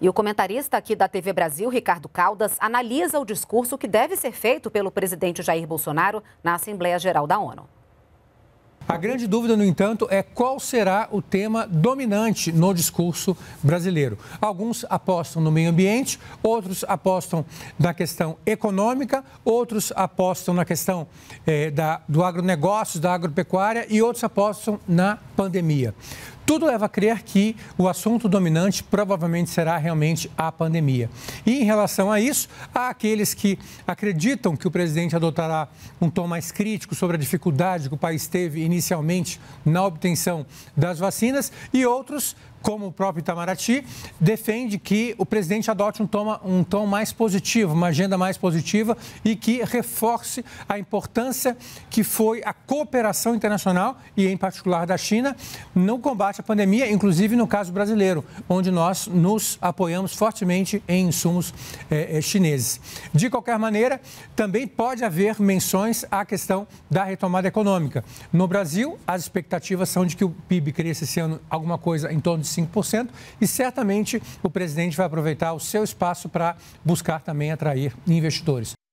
E o comentarista aqui da TV Brasil, Ricardo Caldas, analisa o discurso que deve ser feito pelo presidente Jair Bolsonaro na Assembleia Geral da ONU. A grande dúvida, no entanto, é qual será o tema dominante no discurso brasileiro. Alguns apostam no meio ambiente, outros apostam na questão econômica, outros apostam na questão eh, da, do agronegócio, da agropecuária e outros apostam na pandemia. Tudo leva a crer que o assunto dominante provavelmente será realmente a pandemia. E em relação a isso, há aqueles que acreditam que o presidente adotará um tom mais crítico sobre a dificuldade que o país teve inicialmente na obtenção das vacinas e outros como o próprio Itamaraty, defende que o presidente adote um, toma, um tom mais positivo, uma agenda mais positiva e que reforce a importância que foi a cooperação internacional e, em particular, da China no combate combate à pandemia, inclusive no caso brasileiro, onde nós nos apoiamos fortemente em insumos eh, eh, chineses. De qualquer maneira, também pode haver menções à questão da retomada econômica. No Brasil, as expectativas são de que o PIB cresça esse ano alguma coisa em torno de 5%, e certamente o presidente vai aproveitar o seu espaço para buscar também atrair investidores.